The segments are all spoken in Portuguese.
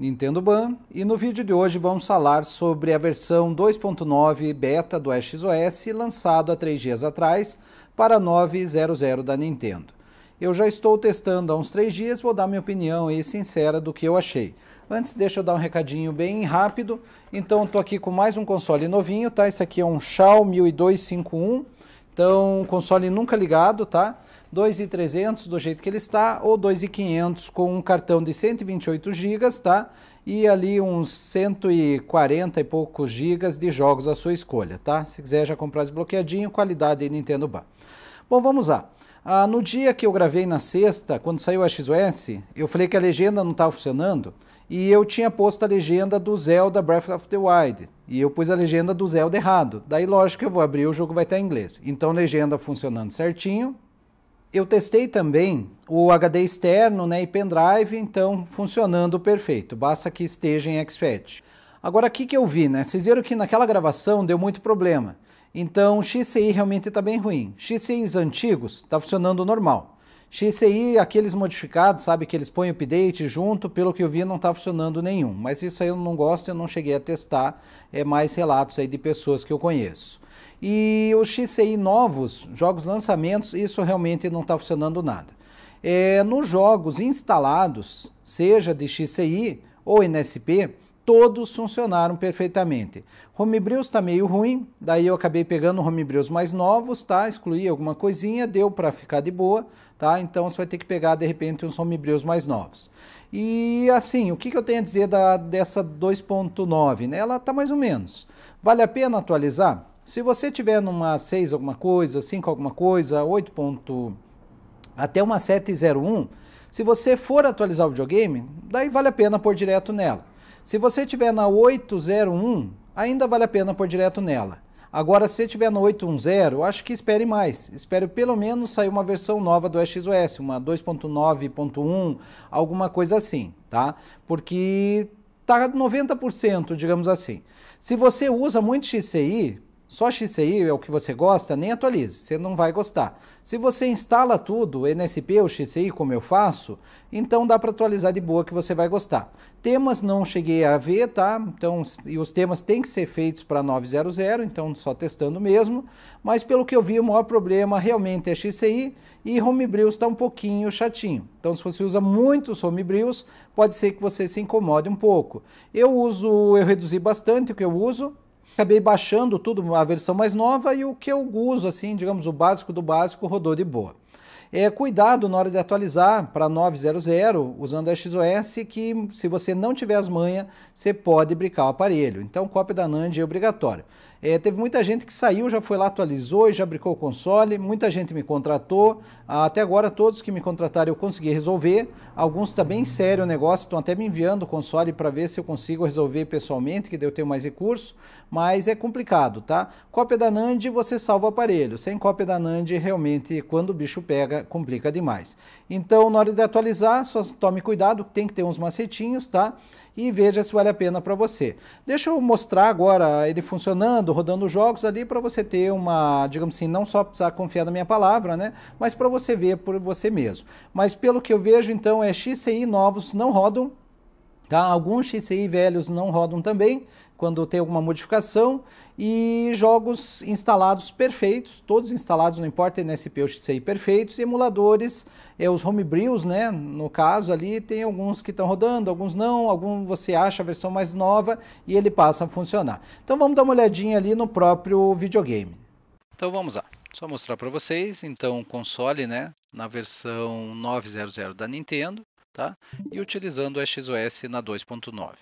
Nintendo Ban, e no vídeo de hoje vamos falar sobre a versão 2.9 beta do XOS lançado há três dias atrás para 9.00 da Nintendo. Eu já estou testando há uns três dias, vou dar minha opinião aí sincera do que eu achei. Antes, deixa eu dar um recadinho bem rápido. Então, estou aqui com mais um console novinho, tá? Esse aqui é um Xiaomi 1251. Então, console nunca ligado, tá? 2.300 do jeito que ele está ou 2.500 com um cartão de 128 GB, tá? E ali uns 140 e poucos gigas de jogos à sua escolha, tá? Se quiser já comprar desbloqueadinho, qualidade aí Nintendo Bar. Bom, vamos lá. Ah, no dia que eu gravei na sexta, quando saiu a XOS, eu falei que a legenda não estava tá funcionando e eu tinha posto a legenda do Zelda Breath of the Wild e eu pus a legenda do Zelda errado. Daí, lógico que eu vou abrir, o jogo vai estar em inglês. Então, legenda funcionando certinho, eu testei também o HD externo né, e pendrive, então funcionando perfeito, basta que esteja em XFAT. Agora, o que, que eu vi? Né? Vocês viram que naquela gravação deu muito problema. Então, o XCI realmente está bem ruim. XCIs antigos está funcionando normal. XCI, aqueles modificados, sabe, que eles põem update junto, pelo que eu vi não está funcionando nenhum. Mas isso aí eu não gosto, eu não cheguei a testar, é mais relatos aí de pessoas que eu conheço. E os XCI novos, jogos lançamentos, isso realmente não está funcionando nada. É, nos jogos instalados, seja de XCI ou NSP, todos funcionaram perfeitamente. Homebrews está meio ruim, daí eu acabei pegando Homebrews mais novos, tá? Excluí alguma coisinha, deu para ficar de boa, tá? Então você vai ter que pegar de repente uns Homebrews mais novos. E assim, o que, que eu tenho a dizer da, dessa 2.9? Né? Ela está mais ou menos. Vale a pena atualizar? Se você tiver numa 6 alguma coisa, 5 alguma coisa, 8 ponto, até uma 701, se você for atualizar o videogame, daí vale a pena pôr direto nela. Se você tiver na 801, ainda vale a pena pôr direto nela. Agora, se tiver no 810, acho que espere mais. Espere pelo menos sair uma versão nova do XOS, uma 2.9.1, alguma coisa assim, tá? Porque tá 90%, digamos assim. Se você usa muito XCI, só XCI é o que você gosta, nem atualize, você não vai gostar. Se você instala tudo, NSP ou XCI, como eu faço, então dá para atualizar de boa que você vai gostar. Temas não cheguei a ver, tá? Então, e os temas têm que ser feitos para 900, então só testando mesmo. Mas pelo que eu vi, o maior problema realmente é XCI e Homebrew está um pouquinho chatinho. Então, se você usa muitos Homebrews, pode ser que você se incomode um pouco. Eu uso, eu reduzi bastante o que eu uso, acabei baixando tudo, a versão mais nova e o que eu uso, assim, digamos, o básico do básico rodou de boa. É, cuidado na hora de atualizar para 900 usando a XOS, que se você não tiver as manhas, você pode brincar o aparelho. Então, cópia da NAND é obrigatório. É, teve muita gente que saiu, já foi lá, atualizou e já brincou o console. Muita gente me contratou. Até agora, todos que me contrataram eu consegui resolver. Alguns está bem sério o negócio, estão até me enviando o console para ver se eu consigo resolver pessoalmente, que daí eu tenho mais recurso. Mas é complicado, tá? Cópia da NAND, você salva o aparelho. Sem cópia da NAND, realmente, quando o bicho pega, complica demais. Então, na hora de atualizar, só tome cuidado, tem que ter uns macetinhos, tá? e veja se vale a pena para você. Deixa eu mostrar agora ele funcionando, rodando jogos ali para você ter uma, digamos assim, não só precisar confiar na minha palavra, né, mas para você ver por você mesmo. Mas pelo que eu vejo, então, é XCI novos não rodam, tá? Alguns XCI velhos não rodam também, quando tem alguma modificação, e jogos instalados perfeitos, todos instalados, não importa NSP ou XCI perfeitos, e emuladores, é, os homebrews, né, no caso ali, tem alguns que estão rodando, alguns não, algum você acha a versão mais nova e ele passa a funcionar. Então vamos dar uma olhadinha ali no próprio videogame. Então vamos lá. Só mostrar para vocês, então o console, né, na versão 900 da Nintendo, tá? e utilizando o XOS na 2.9.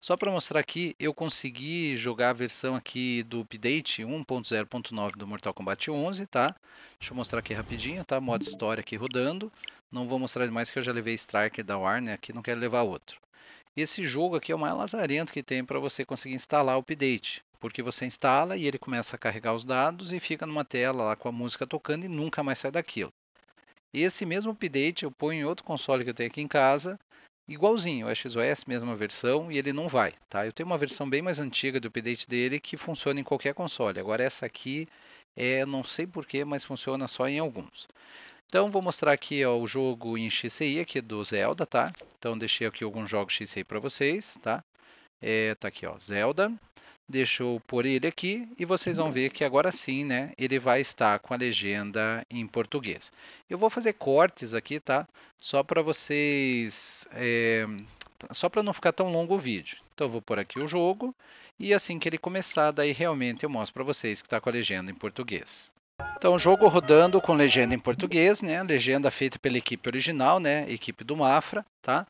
Só para mostrar aqui, eu consegui jogar a versão aqui do update 1.0.9 do Mortal Kombat 11, tá? Deixa eu mostrar aqui rapidinho, tá? Modo história aqui rodando. Não vou mostrar mais que eu já levei Striker da Warner aqui, não quero levar outro. Esse jogo aqui é o mais lazarento que tem para você conseguir instalar o update, porque você instala e ele começa a carregar os dados e fica numa tela lá com a música tocando e nunca mais sai daquilo. Esse mesmo update eu ponho em outro console que eu tenho aqui em casa, igualzinho, o XOS, mesma versão, e ele não vai, tá? Eu tenho uma versão bem mais antiga do update dele que funciona em qualquer console. Agora essa aqui, é, não sei porquê, mas funciona só em alguns. Então vou mostrar aqui ó, o jogo em XCI aqui do Zelda, tá? Então deixei aqui alguns jogos XCI para vocês, tá? É, tá aqui, ó, Zelda. Deixa eu pôr ele aqui e vocês vão ver que agora sim, né, ele vai estar com a legenda em português. Eu vou fazer cortes aqui, tá? Só para vocês, é, só para não ficar tão longo o vídeo. Então eu vou pôr aqui o jogo e assim que ele começar, daí realmente eu mostro para vocês que está com a legenda em português. Então, jogo rodando com legenda em português, né? Legenda feita pela equipe original, né? Equipe do Mafra, tá?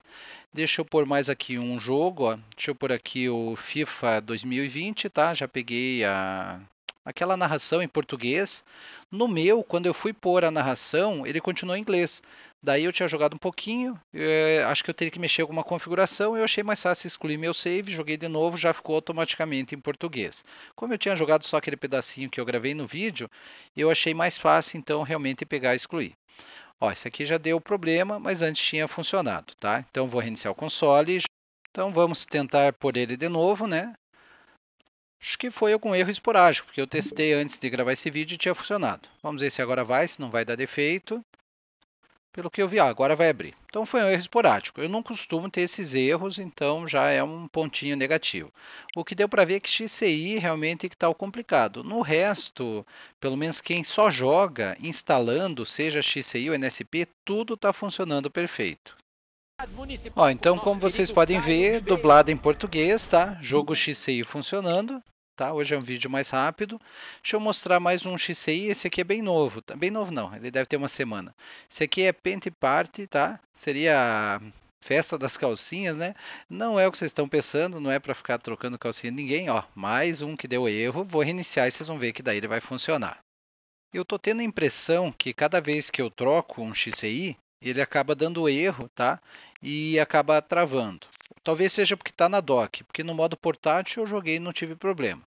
Deixa eu pôr mais aqui um jogo, ó. Deixa eu pôr aqui o FIFA 2020, tá? Já peguei a aquela narração em português. No meu, quando eu fui pôr a narração, ele continuou em inglês. Daí eu tinha jogado um pouquinho, eh, acho que eu teria que mexer alguma configuração, eu achei mais fácil excluir meu save, joguei de novo, já ficou automaticamente em português. Como eu tinha jogado só aquele pedacinho que eu gravei no vídeo, eu achei mais fácil então realmente pegar e excluir. Ó, esse aqui já deu problema, mas antes tinha funcionado, tá? Então vou reiniciar o console. Então vamos tentar por ele de novo, né? Acho que foi algum erro esporádico, porque eu testei antes de gravar esse vídeo e tinha funcionado. Vamos ver se agora vai, se não vai dar defeito pelo que eu vi, ah, agora vai abrir. Então foi um erro esporádico. Eu não costumo ter esses erros, então já é um pontinho negativo. O que deu para ver é que XCI realmente é que está complicado. No resto, pelo menos quem só joga instalando, seja XCI ou NSP, tudo está funcionando perfeito. Ó, então como vocês podem ver, dublado em português, tá? Jogo XCI funcionando. Tá? Hoje é um vídeo mais rápido. Deixa eu mostrar mais um XCI. Esse aqui é bem novo. Tá? Bem novo não, ele deve ter uma semana. Esse aqui é Pente Party, tá? Seria festa das calcinhas, né? Não é o que vocês estão pensando, não é para ficar trocando calcinha de ninguém, ó. Mais um que deu erro, vou reiniciar e vocês vão ver que daí ele vai funcionar. Eu tô tendo a impressão que cada vez que eu troco um XCI, ele acaba dando erro, tá? E acaba travando. Talvez seja porque está na dock, porque no modo portátil eu joguei e não tive problema.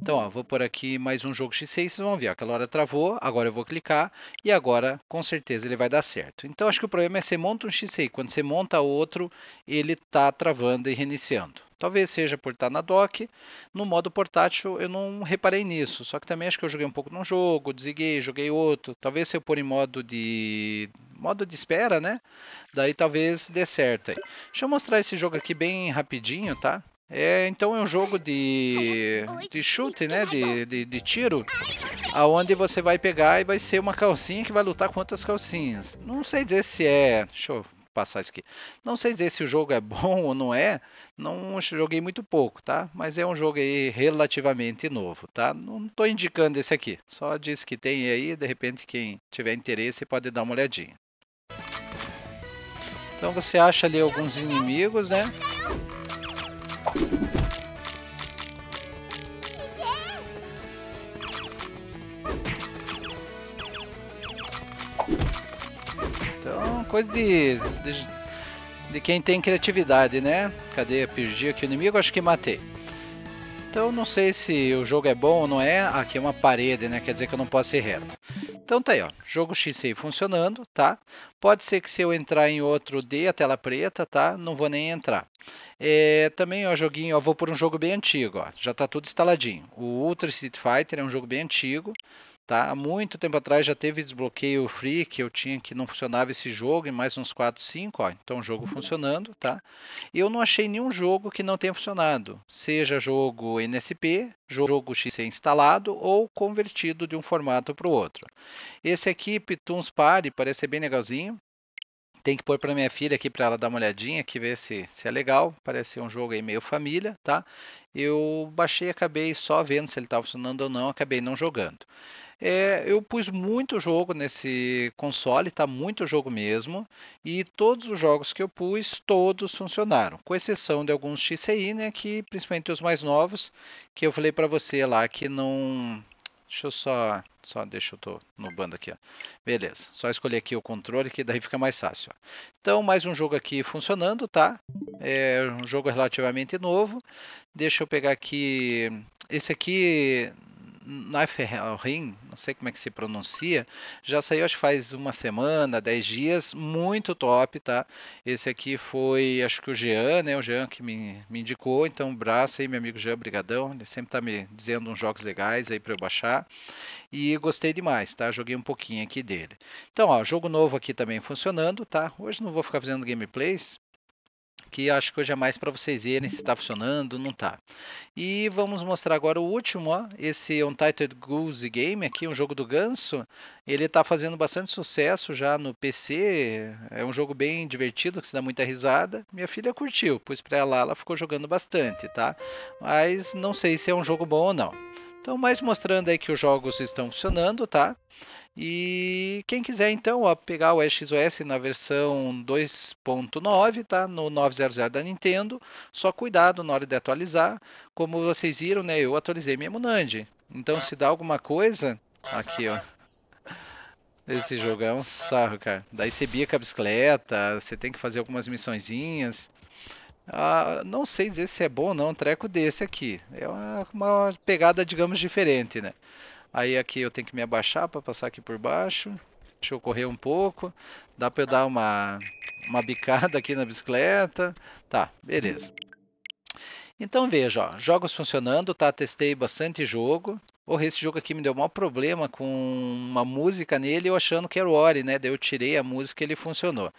Então, ó, vou por aqui mais um jogo X6, vocês vão ver, aquela hora travou, agora eu vou clicar e agora com certeza ele vai dar certo. Então, acho que o problema é você monta um X6, quando você monta outro, ele tá travando e reiniciando. Talvez seja por estar na dock. No modo portátil eu não reparei nisso. Só que também acho que eu joguei um pouco num jogo, desliguei, joguei outro. Talvez se eu pôr em modo de modo de espera, né? Daí talvez dê certo aí. Deixa eu mostrar esse jogo aqui bem rapidinho, tá? É, então é um jogo de, de chute, né? De, de, de tiro. Aonde você vai pegar e vai ser uma calcinha que vai lutar com outras calcinhas. Não sei dizer se é. Deixa eu passar isso aqui. Não sei dizer se o jogo é bom ou não é. Não joguei muito pouco, tá? Mas é um jogo aí relativamente novo, tá? Não estou indicando esse aqui. Só disse que tem aí. De repente, quem tiver interesse pode dar uma olhadinha. Então você acha ali alguns inimigos, né? Então, coisa de, de, de quem tem criatividade, né? Cadê? Perdi aqui o inimigo, acho que matei. Então não sei se o jogo é bom ou não é. Aqui é uma parede, né? Quer dizer que eu não posso ir reto. Então tá aí, ó, jogo XC funcionando, tá? Pode ser que se eu entrar em outro D, a tela preta, tá? Não vou nem entrar. É, também, ó, joguinho, ó, vou por um jogo bem antigo, ó, já tá tudo instaladinho. O Ultra Street Fighter é um jogo bem antigo, Tá? Há muito tempo atrás já teve desbloqueio free que eu tinha que não funcionava esse jogo em mais uns 4, 5, ó. Então jogo uhum. funcionando, tá? Eu não achei nenhum jogo que não tenha funcionado, seja jogo NSP, jogo XC instalado ou convertido de um formato para o outro. Esse aqui, Pituns Party, parece ser bem legalzinho tem que pôr para minha filha aqui para ela dar uma olhadinha, que ver se, se é legal. Parece um jogo aí meio família, tá? Eu baixei, acabei só vendo se ele estava funcionando ou não, acabei não jogando. É, eu pus muito jogo nesse console, tá muito jogo mesmo, e todos os jogos que eu pus, todos funcionaram, com exceção de alguns XCI, né, que principalmente os mais novos, que eu falei para você lá que não Deixa eu só, só deixa eu tô no bando aqui, ó. Beleza, só escolher aqui o controle que daí fica mais fácil. Ó. Então, mais um jogo aqui funcionando, tá? É um jogo relativamente novo. Deixa eu pegar aqui, esse aqui Ring, não sei como é que se pronuncia, já saiu acho que faz uma semana, dez dias, muito top, tá? Esse aqui foi, acho que o Jean, né? O Jean que me, me indicou, então um braço aí, meu amigo Jean, brigadão, ele sempre tá me dizendo uns jogos legais aí para eu baixar. E gostei demais, tá? Joguei um pouquinho aqui dele. Então, ó, jogo novo aqui também funcionando, tá? Hoje não vou ficar fazendo gameplays, que acho que hoje é mais para vocês verem se está funcionando, não está. E vamos mostrar agora o último, ó, esse Untitled Goose Game aqui, um jogo do ganso. Ele está fazendo bastante sucesso já no PC, é um jogo bem divertido, que se dá muita risada. Minha filha curtiu, pois para ela, ela ficou jogando bastante, tá? Mas não sei se é um jogo bom ou não. Então, mais mostrando aí que os jogos estão funcionando, tá? E quem quiser então ó, pegar o EXOS na versão 2.9, tá? No 900 da Nintendo, só cuidado na hora de atualizar. Como vocês viram, né? Eu atualizei minha Munand. Então se dá alguma coisa. Aqui, ó. Esse jogo é um sarro, cara. Daí você bica a bicicleta, você tem que fazer algumas missõezinhas. Ah, não sei dizer se é bom ou não um treco desse aqui. É uma, uma pegada, digamos, diferente, né? Aí aqui eu tenho que me abaixar para passar aqui por baixo. Deixa eu correr um pouco. Dá para eu dar uma, uma bicada aqui na bicicleta. Tá, beleza. Então veja, ó, jogos funcionando, tá? Testei bastante jogo. Porra, esse jogo aqui me deu maior problema com uma música nele, eu achando que era o Ori, né? Daí eu tirei a música e ele funcionou.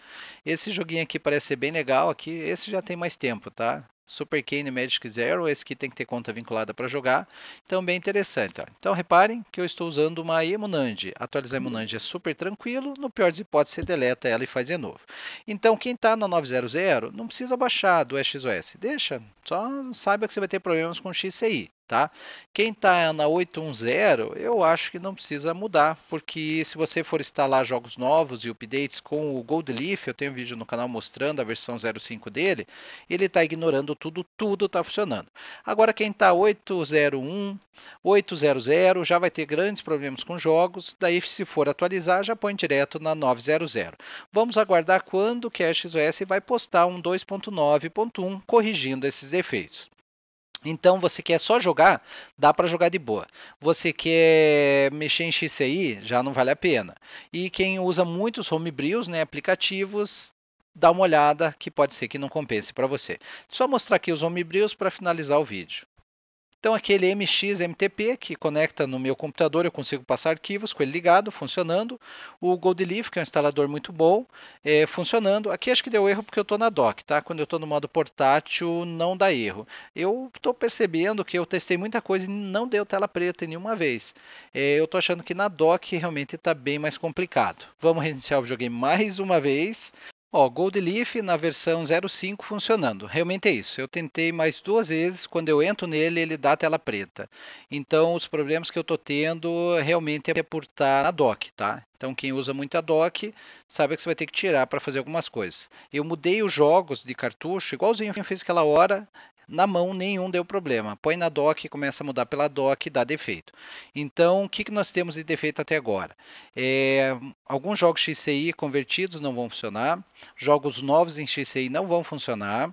Esse joguinho aqui parece ser bem legal aqui, esse já tem mais tempo, tá? Super Kane Magic Zero, esse aqui tem que ter conta vinculada para jogar. Então, bem interessante. Ó. Então, reparem que eu estou usando uma Emunand. Atualizar Emunand é super tranquilo. No pior das hipóteses, você deleta ela e faz de novo. Então, quem está na 900 não precisa baixar do XOS. Deixa, só saiba que você vai ter problemas com o XCI tá? Quem está na 8.1.0, eu acho que não precisa mudar, porque se você for instalar jogos novos e updates com o Goldleaf, eu tenho um vídeo no canal mostrando a versão 05 dele, ele está ignorando tudo, tudo está funcionando. Agora quem está 8.0.1, 8.0.0, já vai ter grandes problemas com jogos, daí se for atualizar, já põe direto na 9.0.0. Vamos aguardar quando o CacheOS vai postar um 2.9.1 corrigindo esses defeitos. Então você quer só jogar, dá para jogar de boa. Você quer mexer em XCI, já não vale a pena. E quem usa muitos homebrews, né, aplicativos, dá uma olhada que pode ser que não compense para você. Só mostrar aqui os homebrews para finalizar o vídeo. Então aquele MXMTP que conecta no meu computador, eu consigo passar arquivos com ele ligado, funcionando. O Goldleaf, que é um instalador muito bom, é, funcionando. Aqui acho que deu erro porque eu estou na dock, tá? Quando eu estou no modo portátil, não dá erro. Eu estou percebendo que eu testei muita coisa e não deu tela preta nenhuma vez. É, eu estou achando que na dock realmente está bem mais complicado. Vamos reiniciar o videogame mais uma vez Ó, Gold Leaf na versão 05 funcionando. Realmente é isso. Eu tentei mais duas vezes, quando eu entro nele, ele dá tela preta. Então, os problemas que eu tô tendo realmente é por estar na dock, tá? Então, quem usa muito a dock sabe que você vai ter que tirar para fazer algumas coisas. Eu mudei os jogos de cartucho, igualzinho eu fiz aquela hora, na mão nenhum deu problema. Põe na dock, começa a mudar pela dock, dá defeito. Então, o que, que nós temos de defeito até agora? É, alguns jogos XCI convertidos não vão funcionar, jogos novos em XCI não vão funcionar.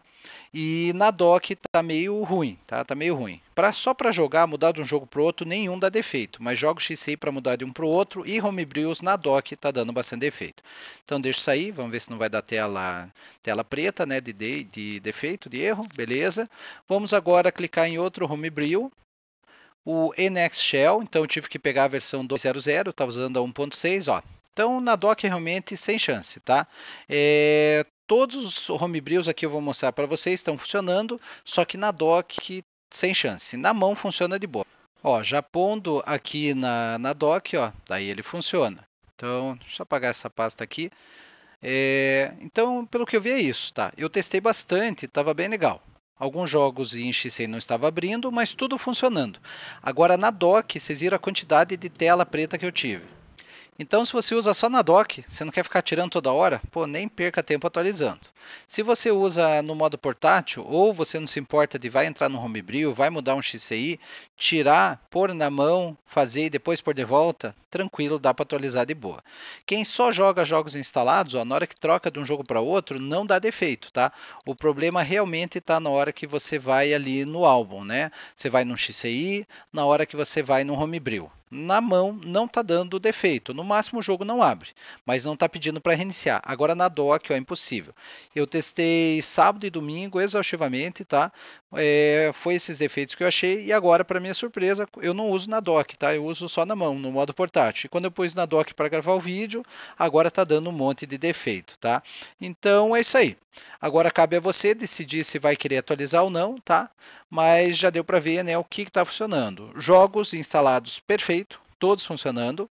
E na dock tá meio ruim, tá? Tá meio ruim. Pra, só para jogar, mudar de um jogo pro outro, nenhum dá defeito. Mas jogo XCI para mudar de um pro outro e Homebrews na dock tá dando bastante defeito. Então deixa sair, vamos ver se não vai dar tela, tela preta, né? De, de, de defeito, de erro, beleza. Vamos agora clicar em outro Homebrew, o nx Shell, então eu tive que pegar a versão 2.0.0, tá usando a 1.6, ó. Então na dock é realmente sem chance, tá? É, todos os homebrews aqui eu vou mostrar para vocês estão funcionando, só que na dock sem chance. Na mão funciona de boa. Ó, já pondo aqui na, na dock, ó, daí ele funciona. Então, deixa eu apagar essa pasta aqui. É, então, pelo que eu vi é isso, tá? Eu testei bastante, estava bem legal. Alguns jogos em XC não estava abrindo, mas tudo funcionando. Agora na dock, vocês viram a quantidade de tela preta que eu tive. Então, se você usa só na dock, você não quer ficar tirando toda hora, pô, nem perca tempo atualizando. Se você usa no modo portátil, ou você não se importa de vai entrar no Homebrew, vai mudar um XCI, tirar, pôr na mão, fazer e depois pôr de volta, tranquilo, dá para atualizar de boa. Quem só joga jogos instalados, ó, na hora que troca de um jogo para outro, não dá defeito, tá? O problema realmente está na hora que você vai ali no álbum, né? Você vai no XCI, na hora que você vai no Homebrew na mão não está dando defeito. No máximo o jogo não abre, mas não está pedindo para reiniciar. Agora na dock ó, é impossível. Eu testei sábado e domingo exaustivamente, tá? É, foi esses defeitos que eu achei e agora para minha surpresa eu não uso na dock, tá? Eu uso só na mão, no modo portátil. E quando eu pus na dock para gravar o vídeo, agora está dando um monte de defeito, tá? Então é isso aí. Agora cabe a você decidir se vai querer atualizar ou não, tá? Mas já deu para ver, né, o que está funcionando. Jogos instalados perfeitos todos funcionando.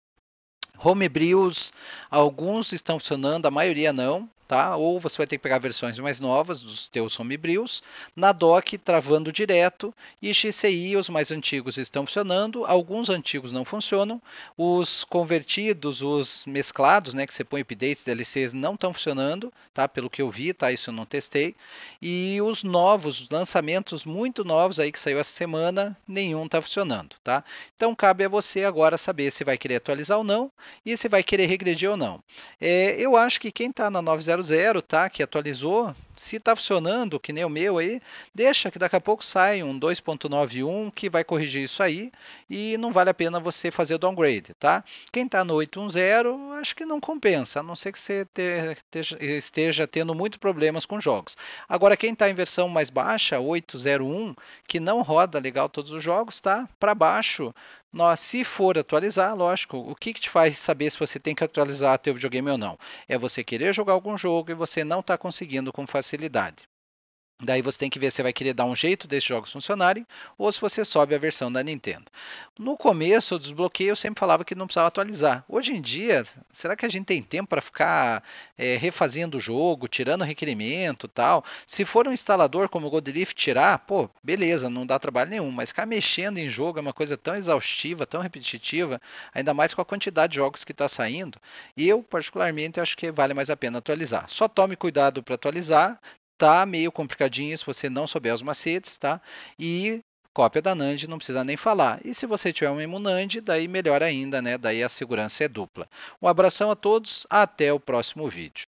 Homebrews, alguns estão funcionando, a maioria não tá? Ou você vai ter que pegar versões mais novas dos teus homebrews, na dock travando direto e XCI os mais antigos estão funcionando, alguns antigos não funcionam, os convertidos, os mesclados, né, que você põe updates, DLCs não estão funcionando, tá? Pelo que eu vi, tá? Isso eu não testei. E os novos, lançamentos muito novos aí que saiu essa semana, nenhum tá funcionando, tá? Então cabe a você agora saber se vai querer atualizar ou não e se vai querer regredir ou não. É, eu acho que quem está na 90 2.00, tá? Que atualizou se está funcionando, que nem o meu aí, deixa que daqui a pouco sai um 2.91 que vai corrigir isso aí e não vale a pena você fazer o downgrade, tá? Quem está no 8.10, acho que não compensa, a não ser que você esteja tendo muito problemas com jogos. Agora, quem está em versão mais baixa, 8.01, que não roda legal todos os jogos, tá? Para baixo, nós, se for atualizar, lógico, o que, que, te faz saber se você tem que atualizar teu videogame ou não? É você querer jogar algum jogo e você não está conseguindo com facilidade facilidade. Daí você tem que ver se vai querer dar um jeito desses jogos funcionarem ou se você sobe a versão da Nintendo. No começo eu desbloqueio eu sempre falava que não precisava atualizar. Hoje em dia, será que a gente tem tempo para ficar é, refazendo o jogo, tirando requerimento tal? Se for um instalador como o Godlift tirar, pô, beleza, não dá trabalho nenhum. Mas ficar mexendo em jogo é uma coisa tão exaustiva, tão repetitiva, ainda mais com a quantidade de jogos que está saindo. E eu, particularmente, acho que vale mais a pena atualizar. Só tome cuidado para atualizar, tá meio complicadinho se você não souber os macetes, tá? E cópia da NAND não precisa nem falar. E se você tiver um Nand daí melhor ainda, né? Daí a segurança é dupla. Um abração a todos, até o próximo vídeo.